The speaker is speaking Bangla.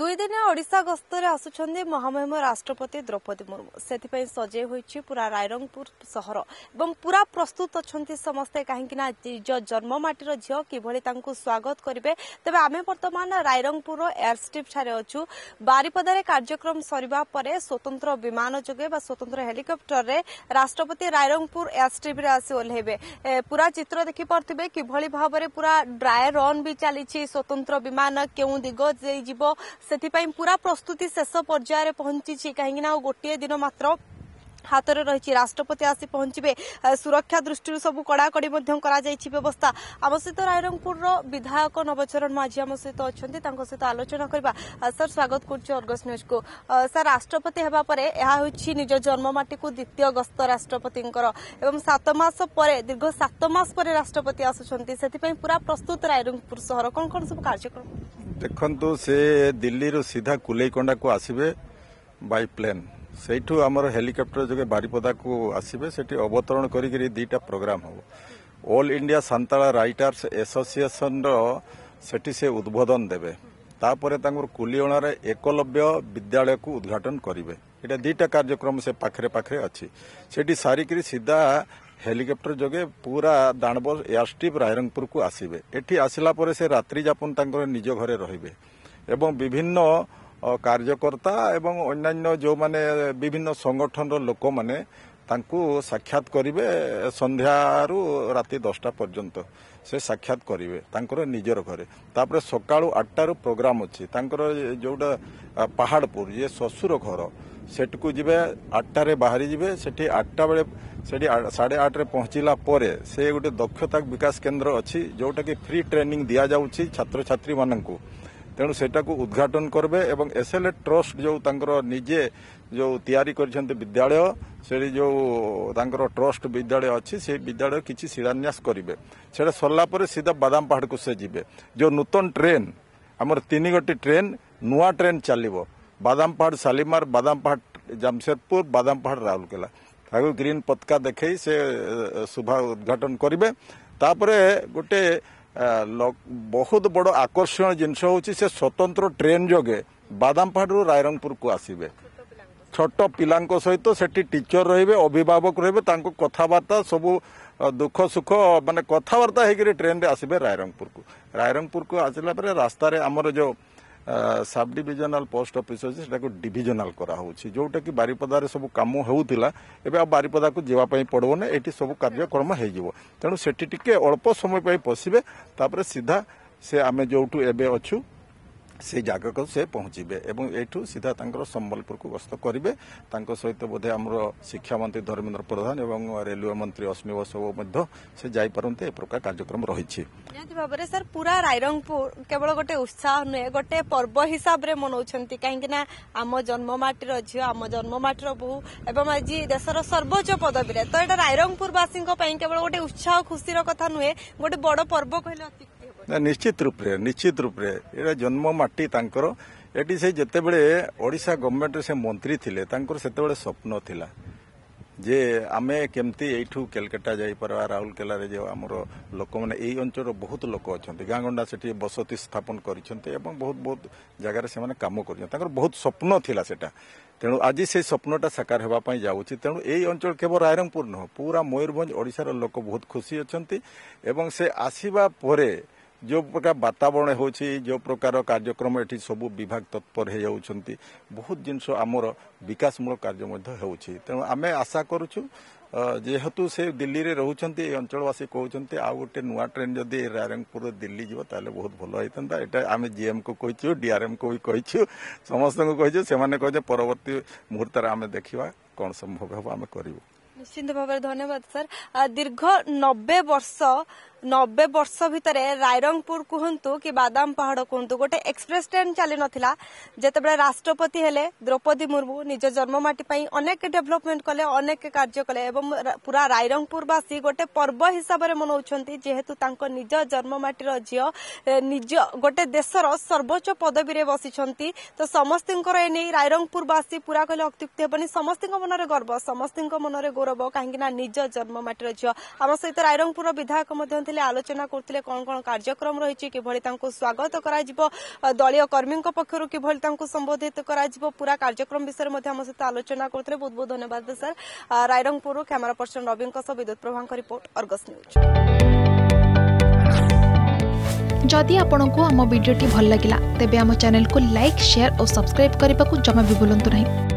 ଦୁଇଦିନିଆ ଓଡ଼ିଶା ଗସ୍ତରେ ଆସୁଛନ୍ତି ମହାମହିମ ରାଷ୍ଟ୍ରପତି ଦ୍ରୌପଦୀ ମୁର୍ମୁ ସେଥିପାଇଁ ସଜେଇ ହୋଇଛି ପୁରା ରାଇରଙ୍ଗପୁର ସହର ଏବଂ ପୁରା ପ୍ରସ୍ତୁତ ଅଛନ୍ତି ସମସ୍ତେ କାହିଁକିନା ନିଜ ଜନ୍ମ ମାଟିର ଝିଅ କିଭଳି ତାଙ୍କୁ ସ୍ୱାଗତ କରିବେ ତେବେ ଆମେ ବର୍ତ୍ତମାନ ରାଇରଙ୍ଗପୁରର ଏୟାରଷ୍ଟ୍ରିପ୍ଠାରେ ଅଛୁ ବାରିପଦାରେ କାର୍ଯ୍ୟକ୍ରମ ସରିବା ପରେ ସ୍ୱତନ୍ତ୍ର ବିମାନ ଯୋଗେ ବା ସ୍ୱତନ୍ତ୍ର ହେଲିକପ୍ଟରରେ ରାଷ୍ଟ୍ରପତି ରାଇରଙ୍ଗପୁର ଏୟାରଷ୍ଟ୍ରିପ୍ରେ ଆସି ଓହ୍ଲାଇବେ ପୁରା ଚିତ୍ର ଦେଖିପାରୁଥିବେ କିଭଳି ଭାବରେ ପୁରା ଡ୍ରାଏ ରନ୍ ବି ଚାଲିଛି ସ୍ୱତନ୍ତ୍ର ବିମାନ କେଉଁ ଦିଗ ଦେଇ ଯିବ ସେଥିପାଇଁ ପୁରା ପ୍ରସ୍ତୁତି ଶେଷ ପର୍ଯ୍ୟାୟରେ ପହଞ୍ଚିଛି କାହିଁକିନା ଆଉ ଗୋଟିଏ ଦିନ ମାତ୍ର ହାତରେ ରହିଛି ରାଷ୍ଟ୍ରପତି ଆସି ପହଞ୍ଚିବେ ସୁରକ୍ଷା ଦୃଷ୍ଟିରୁ ସବୁ କଡ଼ାକଡ଼ି ମଧ୍ୟ କରାଯାଇଛି ବ୍ୟବସ୍ଥା ଆମ ସହିତ ରାଇରଙ୍ଗପୁରର ବିଧାୟକ ନବଚରଣ ମାଝି ଆମ ସହିତ ଅଛନ୍ତି ତାଙ୍କ ସହିତ ଆଲୋଚନା କରିବା ସାର୍ ସ୍ୱାଗତ କରୁଛି ଅର୍ଗସ୍ ନ୍ୟୁଜ୍କୁ ସାର୍ ରାଷ୍ଟ୍ରପତି ହେବା ପରେ ଏହା ହେଉଛି ନିଜ ଜନ୍ମମାଟିକୁ ଦ୍ୱିତୀୟ ଗସ୍ତ ରାଷ୍ଟ୍ରପତିଙ୍କର ଏବଂ ସାତ ମାସ ପରେ ଦୀର୍ଘ ସାତ ମାସ ପରେ ରାଷ୍ଟ୍ରପତି ଆସୁଛନ୍ତି ସେଥିପାଇଁ ପୁରା ପ୍ରସ୍ତୁତ ରାଇରଙ୍ଗପୁର ସହର କ'ଣ କ'ଣ ସବୁ କାର୍ଯ୍ୟକ୍ରମ ଦେଖନ୍ତୁ ସେ ଦିଲ୍ଲୀରୁ ସିଧା କୁଲେଇକଣ୍ଡାକୁ ଆସିବେ ବାଇ ପ୍ଲେନ୍ ସେଇଠୁ ଆମର ହେଲିକପ୍ଟର ଯୋଗେ ବାରିପଦାକୁ ଆସିବେ ସେଠି ଅବତରଣ କରିକିରି ଦୁଇଟା ପ୍ରୋଗ୍ରାମ୍ ହେବ ଅଲ୍ ଇଣ୍ଡିଆ ସାନ୍ତାଳ ରାଇଟର୍ସ ଏସୋସିଏସନ୍ର ସେଠି ସେ ଉଦ୍ବୋଧନ ଦେବେ ତାପରେ ତାଙ୍କର କୁଲିଅଣାରେ ଏକଲବ୍ୟ ବିଦ୍ୟାଳୟକୁ ଉଦ୍ଘାଟନ କରିବେ ଏଇଟା ଦୁଇଟା କାର୍ଯ୍ୟକ୍ରମ ସେ ପାଖରେ ପାଖରେ ଅଛି ସେଠି ସାରିକିରି ସିଧା হেলিকপ্টর যোগে পুরা ଦାଣବୋଧ ଏୟାରଷ୍ଟ୍ରିପ୍ ରାଇରଙ୍ଗପୁରକୁ ଆସିବେ ଏଠି ଆସିଲା ପରେ ସେ ରାତ୍ରିଯାପନ ତାଙ୍କର ନିଜ ଘରେ ରହିବେ ଏବଂ ବିଭିନ୍ନ କାର୍ଯ୍ୟକର୍ତ୍ତା ଏବଂ ଅନ୍ୟାନ୍ୟ ଯେଉଁମାନେ ବିଭିନ୍ନ ସଂଗଠନର ଲୋକମାନେ ତାଙ୍କୁ ସାକ୍ଷାତ କରିବେ ସନ୍ଧ୍ୟାରୁ ରାତି ଦଶଟା ପର୍ଯ୍ୟନ୍ତ ସେ ସାକ୍ଷାତ କରିବେ ତାଙ୍କର ନିଜର ଘରେ ତାପରେ ସକାଳୁ ଆଠଟାରୁ ପ୍ରୋଗ୍ରାମ୍ ଅଛି ତାଙ୍କର ଯେଉଁଟା ପାହାଡ଼ପୁର ଯିଏ ଶ୍ୱଶୁର ଘର সেটকু যাবে আটটায় বাহারি যাবে সেটি আটটা বেড়ে সেটি সাড়ে আটরে পৌঁছিলা পরে সে গোটে দক্ষতা বিকাশ কেন্দ্র অছি যেটাকি ফ্রি ট্রেনিং দিয়া যাচ্ছে ছাত্রছাত্রী মানুষ তেণু সেটাকে উদ্ঘাটন করবে এবং এসএলএ ট্রষ্ট যে তাঁর নিজে যে তৈরি করছেন বিদ্যালয় সেটি যে তাঁর ট্রষ্ট বিদ্যালয় অছি সেই বিদ্যালয় কিছু শিলান্যাস করবে সেটা সরলা পরে সিধা বাদাম পাহাড়କୁ সে যাবে যে নূতন ট্রেন আমার তিন গোটি ট্রেন নূয়া ট্রেন চালিব ବାଦାମପାହାଡ଼ ଶାଲିମାର ବାଦାମପାହାଡ଼ ଜାମସେଦପୁର ବାଦାମପାହାଡ଼ ରାଉରକେଲା ତାକୁ ଗ୍ରୀନ୍ ପତକା ଦେଖେଇ ସେ ଶୁଭା ଉଦ୍ଘାଟନ କରିବେ ତାପରେ ଗୋଟେ ବହୁତ ବଡ଼ ଆକର୍ଷଣୀୟ ଜିନିଷ ହେଉଛି ସେ ସ୍ୱତନ୍ତ୍ର ଟ୍ରେନ୍ ଯୋଗେ ବାଦାମପାହାଡ଼ରୁ ରାଇରଙ୍ଗପୁରକୁ ଆସିବେ ଛୋଟ ପିଲାଙ୍କ ସହିତ ସେଠି ଟିଚର ରହିବେ ଅଭିଭାବକ ରହିବେ ତାଙ୍କୁ କଥାବାର୍ତ୍ତା ସବୁ ଦୁଃଖ ସୁଖ ମାନେ କଥାବାର୍ତ୍ତା ହେଇକରି ଟ୍ରେନ୍ରେ ଆସିବେ ରାଇରଙ୍ଗପୁରକୁ ରାଇରଙ୍ଗପୁରକୁ ଆସିଲା ପରେ ରାସ୍ତାରେ ଆମର ଯେଉଁ সাব ডিভিজনাল পোস্ট অফিস আছে সেটাকে ডিভিজনাল করা হচ্ছে যেটাকি বারিপদার সব কাম হেউলা এবে বারিপদাকে যাওয়া পড়ব না এটি সব কার্যক্রম হয়ে যাব তেমন সেটি টিকে অল্প সময় পশিবে তাপরে সিধা সে আমি যেটু এবে অছু ସେ ଜାଗାକୁ ସେ ପହଞ୍ଚିବେ ଏବଂ ଏଠୁ ସିଧା ତାଙ୍କର ସମ୍ବଲପୁରକୁ ଗସ୍ତ କରିବେ ତାଙ୍କ ସହିତ ବୋଧେ ଆମର ଶିକ୍ଷାମନ୍ତ୍ରୀ ଧର୍ମେନ୍ଦ୍ର ପ୍ରଧାନ ଏବଂ ରେଲୱେ ମନ୍ତ୍ରୀ ଅଶ୍ମୀ ବସବ ମଧ୍ୟ ସେ ଯାଇପାରନ୍ତେ ଏ ପ୍ରକାର କାର୍ଯ୍ୟକ୍ରମ ରହିଛି ନିହାତି ଭାବରେ ସାର୍ ପୁରା ରାଇରଙ୍ଗପୁର କେବଳ ଗୋଟେ ଉତ୍ସାହ ନୁହେଁ ଗୋଟେ ପର୍ବ ହିସାବରେ ମନାଉଛନ୍ତି କାହିଁକି ନା ଆମ ଜନ୍ମ ମାଟିର ଝିଅ ଆମ ଜନ୍ମ ମାଟିର ବୋହୁ ଏବଂ ଆଜି ଦେଶର ସର୍ବୋଚ୍ଚ ପଦବୀରେ ତ ଏଇଟା ରାଇରଙ୍ଗପୁରବାସୀଙ୍କ ପାଇଁ କେବଳ ଗୋଟେ ଉତ୍ସାହ ଖୁସିର କଥା ନୁହେଁ ଗୋଟେ ବଡ଼ ପର୍ବ କହିଲେ ଅତି ନିଶ୍ଚିତ ରୂପରେ ନିଶ୍ଚିତ ରୂପରେ ଏଇଟା ଜନ୍ମ ମାଟି ତାଙ୍କର ଏଠି ସେ ଯେତେବେଳେ ଓଡ଼ିଶା ଗଭର୍ଣ୍ଣମେଣ୍ଟରେ ସେ ମନ୍ତ୍ରୀ ଥିଲେ ତାଙ୍କର ସେତେବେଳେ ସ୍ୱପ୍ନ ଥିଲା ଯେ ଆମେ କେମିତି ଏଇଠୁ କେଲକାଟା ଯାଇପାରିବା ରାଉରକେଲାରେ ଯେଉଁ ଆମର ଲୋକମାନେ ଏଇ ଅଞ୍ଚଳର ବହୁତ ଲୋକ ଅଛନ୍ତି ଗାଁ ଗଣ୍ଡା ସେଠି ବସତି ସ୍ଥାପନ କରିଛନ୍ତି ଏବଂ ବହୁତ ବହୁତ ଜାଗାରେ ସେମାନେ କାମ କରିଛନ୍ତି ତାଙ୍କର ବହୁତ ସ୍ୱପ୍ନ ଥିଲା ସେଟା ତେଣୁ ଆଜି ସେ ସ୍ୱପ୍ନଟା ସାକାର ହେବା ପାଇଁ ଯାଉଛି ତେଣୁ ଏଇ ଅଞ୍ଚଳ କେବଳ ରାଇରଙ୍ଗପୁର ନୁହଁ ପୁରା ମୟୂରଭଞ୍ଜ ଓଡ଼ିଶାର ଲୋକ ବହୁତ ଖୁସି ଅଛନ୍ତି ଏବଂ ସେ ଆସିବା ପରେ ଯେଉଁ ପ୍ରକାର ବାତାବରଣ ହେଉଛି ଯେଉଁ ପ୍ରକାର କାର୍ଯ୍ୟକ୍ରମ ଏଠି ସବୁ ବିଭାଗ ତତ୍ପର ହେଇଯାଉଛନ୍ତି ବହୁତ ଜିନିଷ ଆମର ବିକାଶମୂଳକ କାର୍ଯ୍ୟ ମଧ୍ୟ ହେଉଛି ତେଣୁ ଆମେ ଆଶା କରୁଛୁ ଯେହେତୁ ସେ ଦିଲ୍ଲୀରେ ରହୁଛନ୍ତି ଏ ଅଞ୍ଚଳବାସୀ କହୁଛନ୍ତି ଆଉ ଗୋଟେ ନୂଆ ଟ୍ରେନ୍ ଯଦି ରାୟରଙ୍ଗପୁରରୁ ଦିଲ୍ଲୀ ଯିବ ତାହେଲେ ବହୁତ ଭଲ ହୋଇଥାନ୍ତା ଏଇଟା ଆମେ ଜିଏମ୍କୁ କହିଛୁ ଡିଆର୍ଏମ୍କୁ ବି କହିଛୁ ସମସ୍ତଙ୍କୁ କହିଛୁ ସେମାନେ କହିଛେ ପରବର୍ତ୍ତୀ ମୁହୂର୍ତ୍ତରେ ଆମେ ଦେଖିବା କ'ଣ ସମ୍ଭବ ହେବ ଆମେ କରିବୁ ନିଶ୍ଚିନ୍ତ ଭାବରେ ଧନ୍ୟବାଦ ସାର୍ ଦୀର୍ଘ ନବେ ବର୍ଷ নবে বর্ষ ভিতরে রায়রংপুর কুহতু কি বাদাম পাহাড় কুহতু গোটে এক্সপ্রেস ট্রেন চালি নথিলা যেতবে রাষ্ট্রপতি হলে দ্রৌপদী মুর্মু নিজ জন্মমাটি পাই অনেক ডেভেলপমেন্ট কলে অনেক কার্য কলে এবং পুরা রায়রংপুর বাসী গোটে পর্ব হিসাবে মনাউছন্তি যেহেতু তাঙ্ক নিজ জন্মমাটির ঝিও নিজ গোটে দেশর সর্বোচ্চ পদবীরে বসিছন্তি তো সমস্তিঙ্কর এ নেই বাসী পুরা কলে অত্যুক্তি হেবনি সমস্তিঙ্ক মনরে গর্ব সমস্তিঙ্ক মনরে গৌরব কাহিঁকি না নিজ জন্মমাটির ঝিও আমার সহিত রায়রংপুর বিধায়ক মধ্যে করলে আলোচনা করলে কোণ কোণ কার্যক্রম রয়েছে কিভাবে তাঁকু স্বাগত করা দলীয় কর্মী পক্ষ কিভাবে তাঁকু সম্বোধিত করা পুরা কার্যক্রম বিষয়ে আমার সহ আলোচনা করলে বহু বহু ধন্যবাদ sir Rairangpur camera person Rabi Bidyut Prabha report Argus news जदि आपण को आम भिडी भल लगा तेब आम चेल्क लाइक सेयार और सब्सक्राइब करने को जमा भी बुलां नहीं